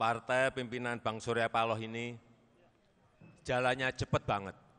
partai pimpinan Bang Surya Paloh ini jalannya cepat banget.